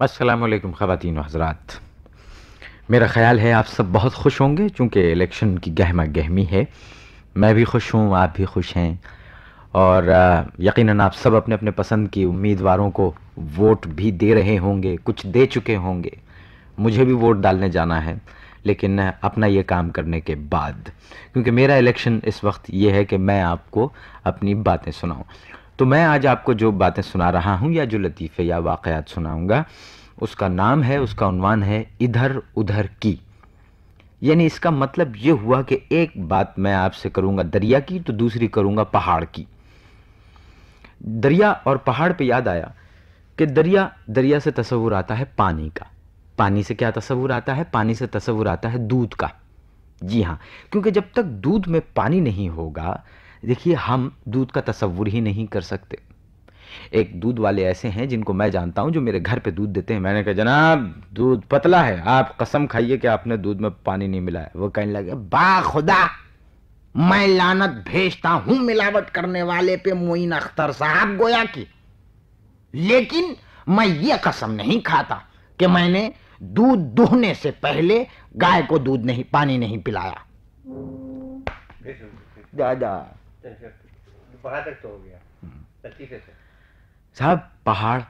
असलकम ख़वान हजरात मेरा ख़्याल है आप सब बहुत खुश होंगे चूँकि इलेक्शन की गहमा गहमी है मैं भी खुश हूँ आप भी खुश हैं और यकीनन आप सब अपने अपने पसंद की उम्मीदवारों को वोट भी दे रहे होंगे कुछ दे चुके होंगे मुझे भी वोट डालने जाना है लेकिन अपना ये काम करने के बाद क्योंकि मेरा इलेक्शन इस वक्त ये है कि मैं आपको अपनी बातें सुनाऊँ तो मैं आज आपको जो बातें सुना रहा हूँ या जो लतीफ़े या वाक़ात सुनाऊँगा उसका नाम है उसका उनवान है इधर उधर की यानी इसका मतलब ये हुआ कि एक बात मैं आपसे करूँगा दरिया की तो दूसरी करूँगा पहाड़ की दरिया और पहाड़ पे याद आया कि दरिया दरिया से तस्वूर आता है पानी का पानी से क्या तस्वूर आता है पानी से तस्वूर आता है दूध का जी हाँ क्योंकि जब तक दूध में पानी नहीं होगा देखिए हम दूध का तस्वुर ही नहीं कर सकते एक दूध वाले ऐसे हैं जिनको मैं जानता हूं जो मेरे घर पे दूध देते हैं मैंने कहा जनाब दूध पतला है आप कसम खाइए कि आपने दूध में पानी नहीं मिलाया वो कहने लगे बा खुदा मैं लानत भेजता हूं मिलावट करने वाले पे मोइन अख्तर साहब गोया की लेकिन मैं ये कसम नहीं खाता कि मैंने दूध दुहने से पहले गाय को दूध नहीं पानी नहीं पिलाया दादा तो हम्म। साहब पहाड़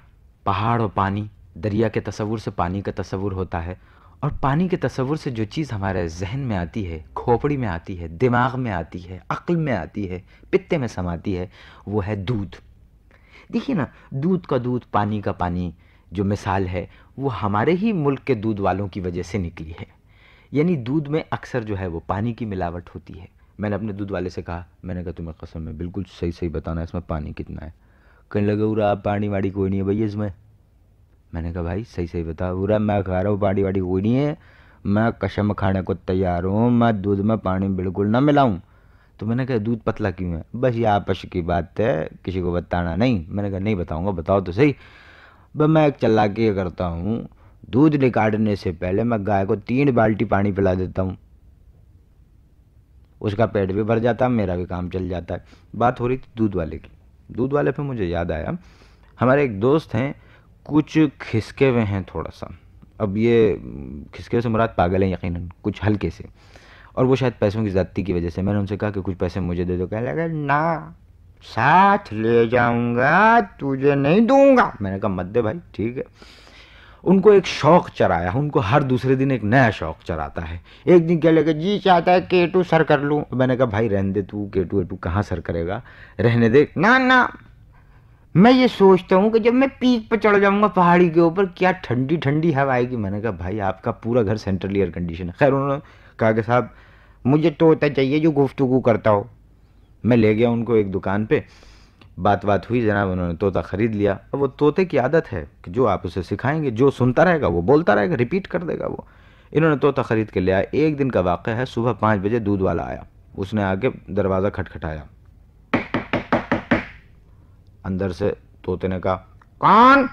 पहाड़ और पानी दरिया के तस्वुर से पानी का तस्वुर होता है और पानी के तस्वुर से जो चीज़ हमारे जहन में आती है खोपड़ी में आती है दिमाग में आती है अक्ल में आती है पित्ते में समाती है वो है दूध देखिए ना दूध का दूध पानी का पानी जो मिसाल है वो हमारे ही मुल्क के दूध वालों की वजह से निकली है यानी दूध में अक्सर जो है वो पानी की मिलावट होती है मैंने अपने दूध वाले से कहा मैंने कहा तुम्हें कसम है बिल्कुल सही सही बताना इसमें पानी कितना है कहने लगे उरा पानी वाड़ी कोई नहीं है भैया इसमें मैंने कहा भाई सही सही बता उरा मैं खा रहा हूँ पानी वाड़ी कोई नहीं है मैं कसम खाने को तैयार हूँ मैं दूध में पानी बिल्कुल ना मिलाऊँ तो मैंने कहा दूध पतला क्यों है बस ये आपस की बात है किसी को बताना नहीं मैंने कहा नहीं बताऊँगा बताओ तो सही बस मैं एक चला के करता हूँ दूध निकालने से पहले मैं गाय को तीन बाल्टी पानी पिला देता हूँ उसका पेट भी भर जाता मेरा भी काम चल जाता है बात हो रही थी दूध वाले की दूध वाले पे मुझे याद आया हमारे एक दोस्त हैं कुछ खिसके हुए हैं थोड़ा सा अब ये खिसके से मुराद पागल हैं यकीनन कुछ हल्के से और वो शायद पैसों की ज़्यादती की वजह से मैंने उनसे कहा कि कुछ पैसे मुझे दे दो कहने लगा ना साथ ले जाऊंगा तुझे नहीं दूंगा मैंने कहा मत दे भाई ठीक है उनको एक शौक़ चराया उनको हर दूसरे दिन एक नया शौक़ चराता है एक दिन क्या लगा जी चाहता है के टू सर कर लूँ मैंने कहा भाई रहने दे तू के टू ए टू कहाँ सर करेगा रहने दे ना ना मैं ये सोचता हूँ कि जब मैं पीक पर चढ़ जाऊँगा पहाड़ी के ऊपर क्या ठंडी ठंडी हवा आएगी मैंने कहा भाई आपका पूरा घर सेंट्रल एयर कंडीशन है खैर उन्होंने कहा कि साहब मुझे तोता चाहिए जो गुफ्तगु करता हो मैं ले गया उनको एक दुकान पर बात बात हुई जनाब उन्होंने तोता ख़रीद लिया अब वो तोते की आदत है कि जो आप उसे सिखाएंगे जो सुनता रहेगा वो बोलता रहेगा रिपीट कर देगा वो इन्होंने तोता ख़रीद के ले आया एक दिन का वाक़ है सुबह पाँच बजे दूध वाला आया उसने आके दरवाज़ा खटखटाया अंदर से तोते ने कहा कौन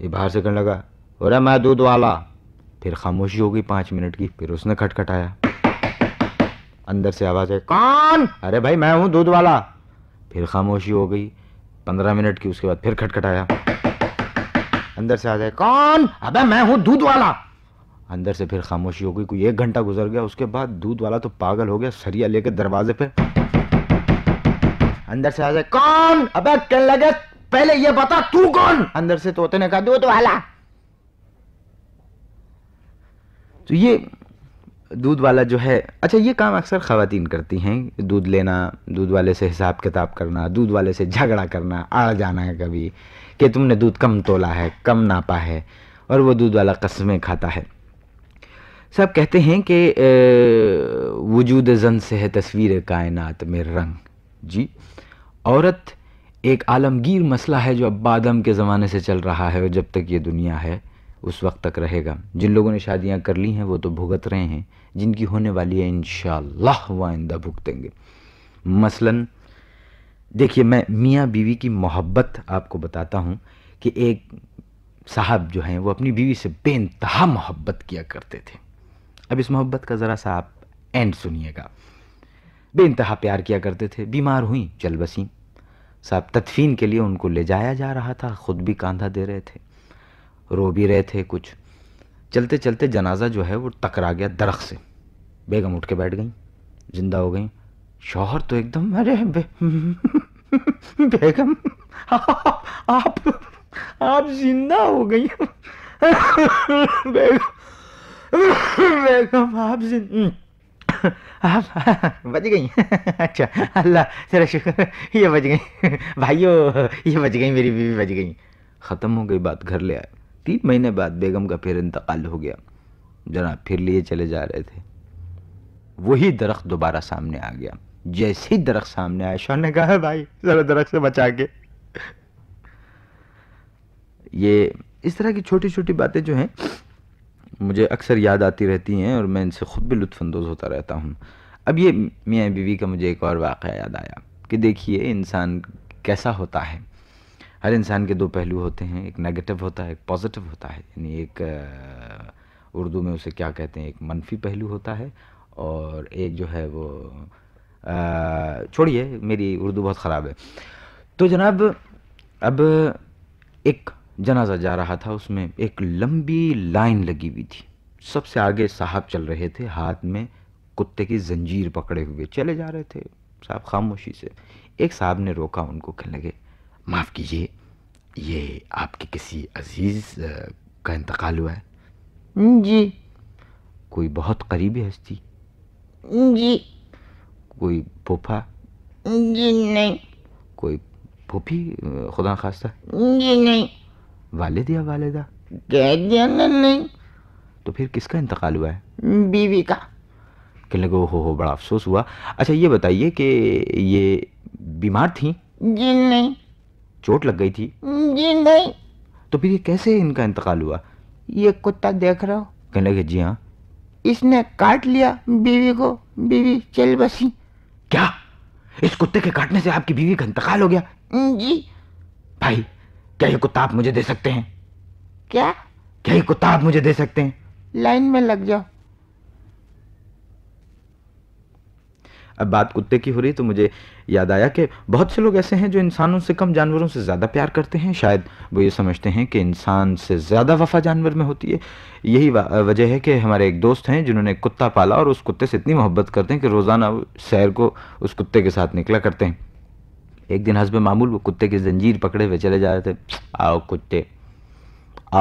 ये बाहर से कहने लगा अरे मैं दूध वाला फिर खामोशी हो गई पाँच मिनट की फिर उसने खटखटाया अंदर से आवाज़ है कौन अरे भाई मैं हूँ दूध वाला फिर खामोशी हो गई पंद्रह मिनट की उसके बाद फिर खटखटाया अंदर से आ जाए कौन अबे मैं हूं दूध वाला अंदर से फिर खामोशी हो गई कोई एक घंटा गुजर गया उसके बाद दूध वाला तो पागल हो गया सरिया लेके दरवाजे पे अंदर से आ जाए कौन अबे कह लगे पहले ये बता तू कौन अंदर से तोते तो ने कहा दूध वाला तो ये दूध वाला जो है अच्छा ये काम अक्सर ख़वातीन करती हैं दूध लेना दूध वाले से हिसाब किताब करना दूध वाले से झगड़ा करना आड़ जाना है कभी कि तुमने दूध कम तोला है कम नापा है और वो दूध वाला कस्में खाता है सब कहते हैं कि वजूद जन से है तस्वीर कायनात में रंग जी औरत एक आलमगीर मसला है जो अब बादम के ज़माने से चल रहा है और जब तक ये दुनिया है उस वक्त तक रहेगा जिन लोगों ने शादियां कर ली हैं वो तो भुगत रहे हैं जिनकी होने वाली है इन व आइंदा भुगतेंगे मसलन देखिए मैं मियाँ बीवी की मोहब्बत आपको बताता हूँ कि एक साहब जो हैं वो अपनी बीवी से बेनतहा मोहब्बत किया करते थे अब इस मोहब्बत का ज़रा सा आप एंड सुनिएगा बेनतहा प्यार किया करते थे बीमार हुई चल बसी साहब तदफीन के लिए उनको ले जाया जा रहा था ख़ुद भी कांधा दे रहे थे रो भी रहे थे कुछ चलते चलते जनाजा जो है वो टकरा गया दरख से बेगम उठ के बैठ गई जिंदा हो गई शोहर तो एकदम अरे बे, बेगम आप आप, जिंदा हो गई बेगम बेगम आप जिंदा हम्म, आप बच गई अच्छा अल्लाह तेरा शुक्र ये बच गई भाइयों ये बच गई मेरी बीवी बच गई ख़त्म हो गई बात घर ले आया तीन महीने बाद बेगम का फिर इंतकाल हो गया जना फिर लिए चले जा रहे थे वही दरख्त दोबारा सामने आ गया जैसे ही दरख्त सामने आया शाह ने कहा भाई ज़रा दरख्त से बचा के ये इस तरह की छोटी छोटी बातें जो हैं मुझे अक्सर याद आती रहती हैं और मैं इनसे ख़ुद भी लुत्फानंदोज़ होता रहता हूँ अब ये मियाँ बीवी का मुझे एक और वाक़ याद आया कि देखिए इंसान कैसा होता है हर इंसान के दो पहलू होते हैं एक नेगेटिव होता है एक पॉजिटिव होता है यानी एक उर्दू में उसे क्या कहते हैं एक मनफी पहलू होता है और एक जो है वो छोड़िए मेरी उर्दू बहुत ख़राब है तो जनाब अब एक जनाजा जा रहा था उसमें एक लंबी लाइन लगी हुई थी सबसे आगे साहब चल रहे थे हाथ में कुत्ते की जंजीर पकड़े हुए चले जा रहे थे साहब खामोशी से एक साहब ने रोका उनको कहने लगे माफ़ कीजिए ये आपके किसी अजीज़ का इंतकाल हुआ है जी कोई बहुत करीबी हस्ती जी कोई पोफा जी नहीं कोई पोफी खुदा खास्ता जी नहीं वालिद या वालदा कह दिया नहीं तो फिर किसका इंतकाल हुआ है बीवी का कहने लगे हो हो बड़ा अफसोस हुआ अच्छा ये बताइए कि ये बीमार थी जी नहीं चोट लग गई थी हम्म, जी नहीं तो फिर ये कैसे इनका इंतकाल हुआ ये कुत्ता देख रहा हो कहने लगे जी हाँ इसने काट लिया बीवी को बीवी चल बसी क्या इस कुत्ते के काटने से आपकी बीवी का इंतकाल हो गया हम्म, जी भाई क्या ये कुत्ता आप मुझे दे सकते हैं क्या क्या ये कुत्ता आप मुझे दे सकते हैं लाइन में लग जाओ अब बात कुत्ते की हो रही तो मुझे याद आया कि बहुत से लोग ऐसे हैं जो इंसानों से कम जानवरों से ज़्यादा प्यार करते हैं शायद वो ये समझते हैं कि इंसान से ज़्यादा वफा जानवर में होती है यही वजह है कि हमारे एक दोस्त हैं जिन्होंने कुत्ता पाला और उस कुत्ते से इतनी मोहब्बत करते हैं कि रोज़ाना सैर को उस कुत्ते के साथ निकला करते हैं एक दिन हंसब मामूल वो कुत्ते की जंजीर पकड़े हुए चले जा रहे थे आओ कुत्ते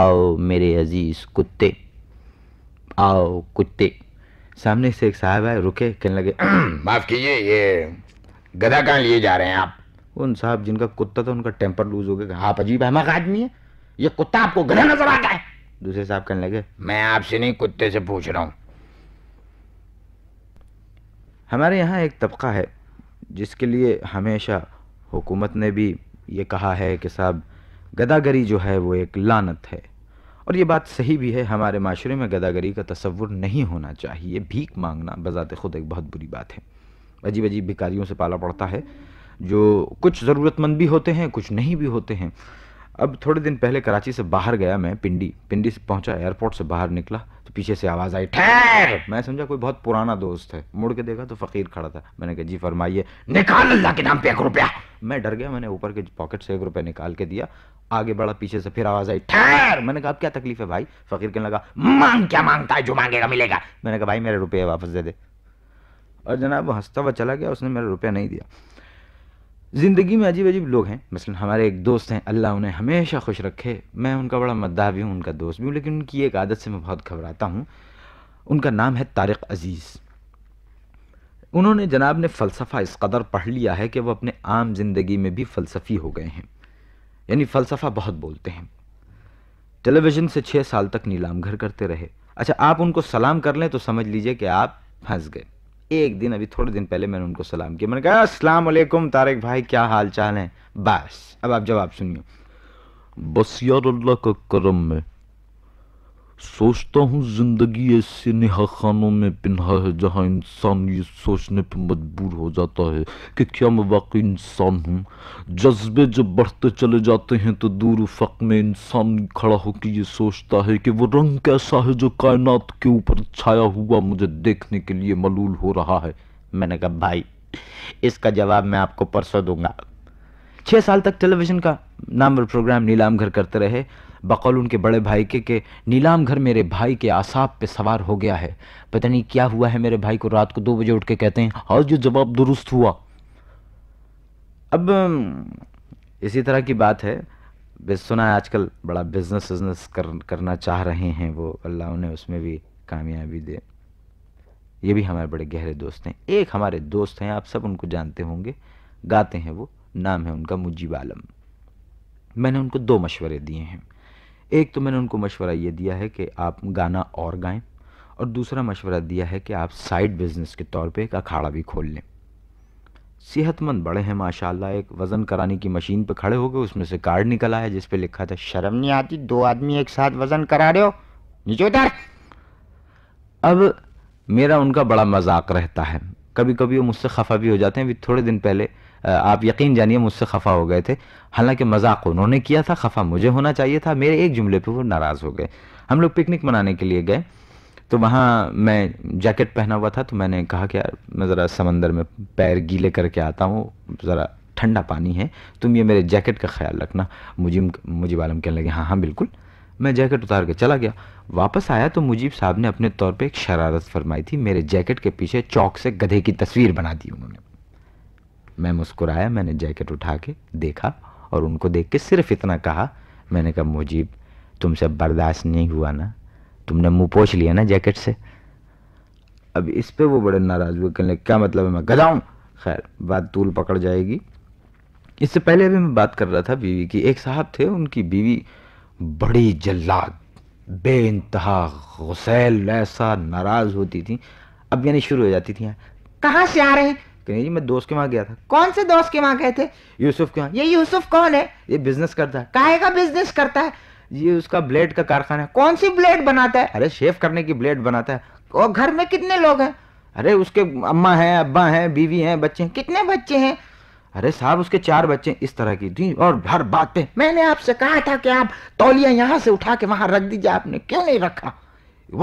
आओ मेरे अजीज़ कुत्ते आओ कुत्ते सामने से एक साहब आए रुके कहने लगे माफ़ कीजिए ये गधा कहाँ लिए जा रहे हैं आप उन साहब जिनका कुत्ता था उनका टेम्पर लूज हो गया आप अजीब अहमक आदमी है ये कुत्ता आपको गधा नजर आता है दूसरे साहब कहने लगे मैं आपसे नहीं कुत्ते से पूछ रहा हूँ हमारे यहाँ एक तबका है जिसके लिए हमेशा हुकूमत ने भी ये कहा है कि साहब गदागरी जो है वो एक लानत है और ये बात सही भी है हमारे माशरे में गदागरी का तस्वुर नहीं होना चाहिए भीख मांगना बज़ात ख़ुद एक बहुत बुरी बात है अजीब अजीब भिकारियों से पाला पड़ता है जो कुछ ज़रूरतमंद भी होते हैं कुछ नहीं भी होते हैं अब थोड़े दिन पहले कराची से बाहर गया मैं पिंडी पिंडी से पहुंचा एयरपोर्ट से बाहर निकला पीछे से आवाज़ आई ठहर मैं समझा कोई बहुत पुराना दोस्त है मुड़ के देखा तो फ़कीर खड़ा था मैंने कहा जी फरमाइए निकाल अल्लाह के नाम पे एक रुपया मैं डर गया मैंने ऊपर के पॉकेट से एक रुपया निकाल के दिया आगे बढ़ा पीछे से फिर आवाज़ आई ठहर मैंने कहा अब क्या तकलीफ है भाई फ़कीर कहने लगा मांग क्या मांगता है जो मांगेगा मिलेगा मैंने कहा भाई मेरे रुपये वापस दे दे और जनाब हंसता हुआ चला गया उसने मेरा रुपया नहीं दिया ज़िंदगी में अजीब अजीब लोग हैं मसलन हमारे एक दोस्त हैं अल्लाह उन्हें हमेशा खुश रखे मैं उनका बड़ा मद्दा भी हूँ उनका दोस्त भी हूँ लेकिन उनकी एक आदत से मैं बहुत घबराता हूँ उनका नाम है तारिक अज़ीज़ उन्होंने जनाब ने फ़लसफ़ा इस कदर पढ़ लिया है कि वह अपने आम ज़िंदगी में भी फ़लसफ़ी हो गए हैं यानी फ़लसफ़ा बहुत बोलते हैं टेलीविज़न से छः साल तक नीलाम घर करते रहे अच्छा आप उनको सलाम कर लें तो समझ लीजिए कि आप फंस गए एक दिन अभी थोड़े दिन पहले मैंने उनको सलाम किया मैंने कहा अस्सलाम वालेकुम तारिक भाई क्या हाल चाल है बस अब आप जवाब सुनिए बस यार अल्लाह का करम में सोचता हूँ ज़िंदगी ऐसे नेहा खानों में पिन्हा है जहाँ इंसान ये सोचने पर मजबूर हो जाता है कि क्या मैं वाकई इंसान हूँ जज्बे जब बढ़ते चले जाते हैं तो दूर फक में इंसान खड़ा होकर ये सोचता है कि वो रंग कैसा है जो कायनात के ऊपर छाया हुआ मुझे देखने के लिए मलूल हो रहा है मैंने कहा भाई इसका जवाब मैं आपको परसों दूंगा छः साल तक टेलीविज़न का नाम प्रोग्राम नीलाम घर करते रहे बकौल उनके बड़े भाई के के नीलाम घर मेरे भाई के आसाब पे सवार हो गया है पता नहीं क्या हुआ है मेरे भाई को रात को दो बजे उठ के कहते हैं और जो जवाब दुरुस्त हुआ अब इसी तरह की बात है सुना है आजकल बड़ा बिजनेस बिजनेस कर, करना चाह रहे हैं वो अल्लाह उन्हें उसमें भी कामयाबी दे ये भी हमारे बड़े गहरे दोस्त हैं एक हमारे दोस्त हैं आप सब उनको जानते होंगे गाते हैं वो नाम है उनका मुजीब आलम मैंने उनको दो मशवरे दिए हैं एक तो मैंने उनको मशवरा ये दिया है कि आप गाना और गाएं और दूसरा मशवरा दिया है कि आप साइड बिज़नेस के तौर पे एक अखाड़ा भी खोल लें सेहतमंद बड़े हैं माशाला एक वज़न कराने की मशीन पर खड़े हो गए उसमें से कार्ड निकला है जिस लिखा था शर्म नहीं आती दो आदमी एक साथ वज़न करा रहे हो नीचे उतार अब मेरा उनका बड़ा मजाक रहता है कभी कभी वो मुझसे खफा भी हो जाते हैं अभी थोड़े दिन पहले आप यकीन जानिए मुझसे खफा हो गए थे हालांकि मजाक उन्होंने किया था खफा मुझे होना चाहिए था मेरे एक जुमले पे वो नाराज़ हो गए हम लोग पिकनिक मनाने के लिए गए तो वहाँ मैं जैकेट पहना हुआ था तो मैंने कहा कि यार मैं ज़रा समंदर में पैर गीले करके आता हूँ ज़रा ठंडा पानी है तुम ये मेरे जैकेट का ख्याल रखना मुजीब मुजीब आलम कहने लगे हाँ हाँ बिल्कुल मैं जैकेट उतार के चला गया वापस आया तो मुजीब साहब ने अपने तौर पे एक शरारत फरमाई थी मेरे जैकेट के पीछे चौक से गधे की तस्वीर बना दी उन्होंने मैं मुस्कुराया मैंने जैकेट उठा के देखा और उनको देख के सिर्फ इतना कहा मैंने कहा मुजीब तुमसे बर्दाश्त नहीं हुआ ना तुमने मुंह पोछ लिया ना जैकेट से अब इस पे वो बड़े नाराज़ हुए कहने क्या मतलब है मैं गदाऊँ खैर बात तूल पकड़ जाएगी इससे पहले अभी मैं बात कर रहा था बीवी की एक साहब थे उनकी बीवी बड़ी जल्लाद बे इंतहा गुसैल ऐसा नाराज़ होती थी अब यानी शुरू हो जाती थी कहाँ से आ रहे हैं कहने जी मैं दोस्त के वहां गया था कौन से दोस्त के वहां गए थे यूसुफ के वहाँ ये यूसुफ कौन है ये बिजनेस करता है काहे का बिजनेस करता है ये उसका ब्लेड का कारखाना है कौन सी ब्लेड बनाता है अरे शेव करने की ब्लेड बनाता है और घर में कितने लोग हैं अरे उसके अम्मा हैं अब्बा हैं बीवी हैं बच्चे हैं कितने बच्चे हैं अरे साहब उसके चार बच्चे इस तरह की थी और हर बातें मैंने आपसे कहा था कि आप तौलिया यहाँ से उठा के वहां रख दीजिए आपने क्यों नहीं रखा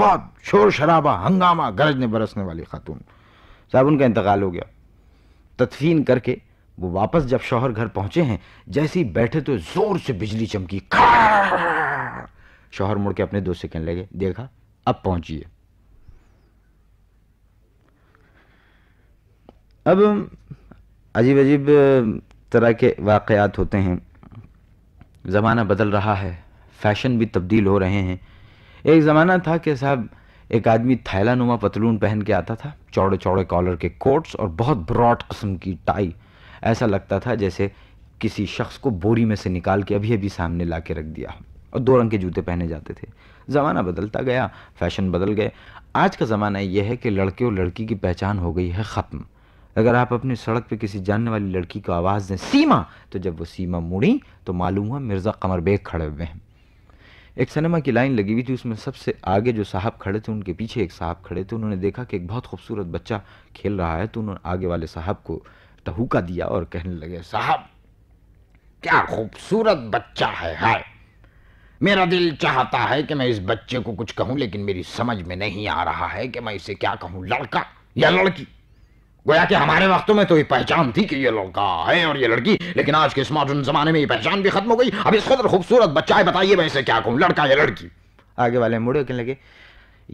वह शोर शराबा हंगामा गरजने बरसने वाली खातून साहब उनका इंतकाल हो गया तदफीन करके वो वापस जब शौहर घर पहुंचे हैं जैसे ही बैठे तो जोर से बिजली चमकी शौहर मुड़ के अपने दोस्त से कहने लगे देखा अब पहुंचिए अब अजीब अजीब तरह के वाकयात होते हैं ज़माना बदल रहा है फैशन भी तब्दील हो रहे हैं एक ज़माना था कि साहब एक आदमी थैलानुमा पतलून पहन के आता था चौड़े चौड़े कॉलर के कोट्स और बहुत ब्रॉड कस्म की टाई ऐसा लगता था जैसे किसी शख्स को बोरी में से निकाल के अभी अभी सामने ला के रख दिया और दो रंग के जूते पहने जाते थे ज़माना बदलता गया फैशन बदल गए आज का ज़माना यह है कि लड़के और लड़की की पहचान हो गई है ख़त्म अगर आप अपनी सड़क पे किसी जानने वाली लड़की को आवाज़ दें सीमा तो जब वो सीमा मुड़ी तो मालूम हुआ मिर्ज़ा कमर बेग खड़े हुए हैं एक सिनेमा की लाइन लगी हुई थी उसमें सबसे आगे जो साहब खड़े थे उनके पीछे एक साहब खड़े थे उन्होंने देखा कि एक बहुत खूबसूरत बच्चा खेल रहा है तो उन्होंने आगे वाले साहब को तहुका दिया और कहने लगे साहब क्या खूबसूरत बच्चा है हाय मेरा दिल चाहता है कि मैं इस बच्चे को कुछ कहूँ लेकिन मेरी समझ में नहीं आ रहा है कि मैं इसे क्या कहूँ लड़का या लड़की गोया कि हमारे वक्तों में तो ये पहचान थी कि ये लड़का है और ये लड़की लेकिन आज के इस मॉडर्न जमाने में ये पहचान भी खत्म हो गई अब इस कदर खूबसूरत बच्चा है बताइए मैं इसे क्या कहूँ लड़का या लड़की आगे वाले मुड़े कहने लगे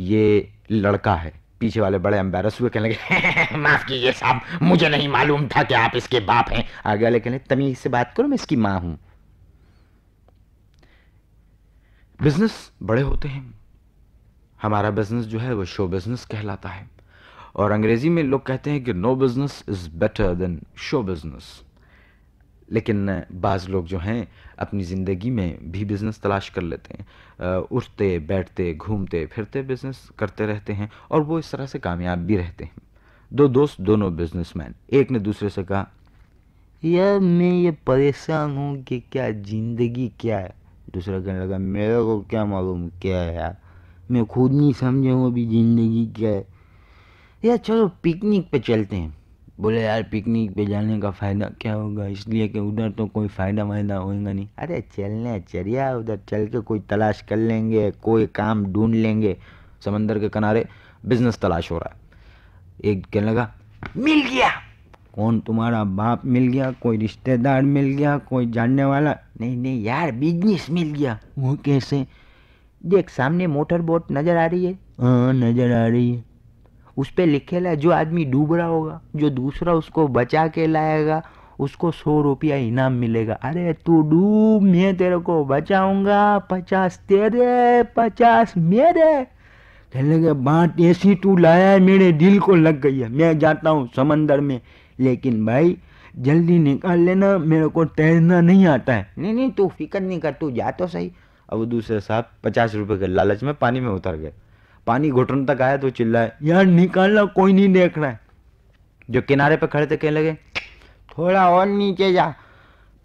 ये लड़का है पीछे वाले बड़े एम्बेरस हुए कहने लगे माफ कीजिए साहब मुझे नहीं मालूम था कि आप इसके बाप हैं आगे वाले कहने तमीज से बात करो मैं इसकी माँ हूँ बिजनेस बड़े होते हैं हमारा बिजनेस जो है वो शो बिजनेस कहलाता है और अंग्रेज़ी में लोग कहते हैं कि no business is better than show business लेकिन बाज़ लोग जो हैं अपनी ज़िंदगी में भी बिज़नेस तलाश कर लेते हैं उठते बैठते घूमते फिरते बिज़नेस करते रहते हैं और वो इस तरह से कामयाब भी रहते हैं दो दोस्त दोनों बिजनेसमैन एक ने दूसरे से कहा यार मैं ये परेशान हूँ कि क्या ज़िंदगी क्या है दूसरा कहने लगा मेरे को क्या मालूम क्या है यार मैं खुद नहीं समझा हूँ अभी ज़िंदगी क्या है यार अच्छा चलो तो पिकनिक पे चलते हैं बोले यार पिकनिक पे जाने का फ़ायदा क्या होगा इसलिए कि उधर तो कोई फ़ायदा वायदा होएगा नहीं अरे चलने चलिया उधर चल के कोई तलाश कर लेंगे कोई काम ढूंढ लेंगे समंदर के किनारे बिजनेस तलाश हो रहा है एक कहने लगा मिल गया कौन तुम्हारा बाप मिल गया कोई रिश्तेदार मिल गया कोई जानने वाला नहीं नहीं यार बिजनेस मिल गया वो कैसे देख सामने मोटर बोट नज़र आ रही है हाँ नज़र आ रही है उस पर लिखे ला जो आदमी डूब रहा होगा जो दूसरा उसको बचा के लाएगा उसको सौ रुपया इनाम मिलेगा अरे तू डूब मैं तेरे को बचाऊंगा पचास तेरे पचास मेरे कह लगे बात ऐसी तू लाया है मेरे दिल को लग गई है मैं जाता हूँ समंदर में लेकिन भाई जल्दी निकाल लेना मेरे को तैरना नहीं आता है नहीं नहीं तू फिक्र नहीं कर तू जा तो सही अब दूसरे साहब पचास रुपये के लालच में पानी में उतर गए पानी घुटन तक आया तो चिल्लाए यार निकालना कोई नहीं देख रहा है जो किनारे पे खड़े थे कहने लगे थोड़ा और नीचे जा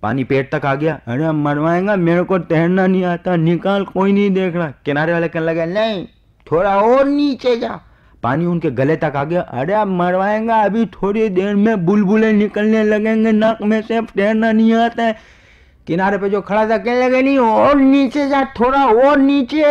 पानी पेट तक आ गया अरे मरवाएंगा मेरे को तैरना नहीं आता निकाल कोई नहीं देख रहा किनारे वाले कहने लगे नहीं थोड़ा और नीचे जा पानी उनके गले तक आ गया अरे आप मरवाएगा अभी थोड़ी देर में बुलबुले निकलने लगेंगे नाक में से तैरना नहीं आता है किनारे पे जो खड़ा था कहने लगे नहीं और नीचे जा थोड़ा और नीचे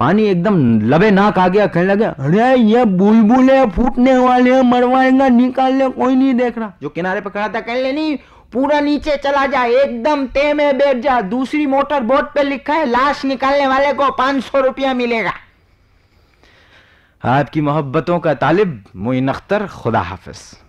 पानी एकदम लबे नाक आ गया कहने लगे अरे ये बुलबुले फूटने वाले मरवाएगा ले कोई नहीं देख रहा जो किनारे पे खड़ा था कहने नहीं पूरा नीचे चला जा एकदम ते में बैठ जा दूसरी मोटर बोट पे लिखा है लाश निकालने वाले को पांच सौ रुपया मिलेगा आपकी मोहब्बतों का तालिब मोइन अख्तर खुदा हाफिज़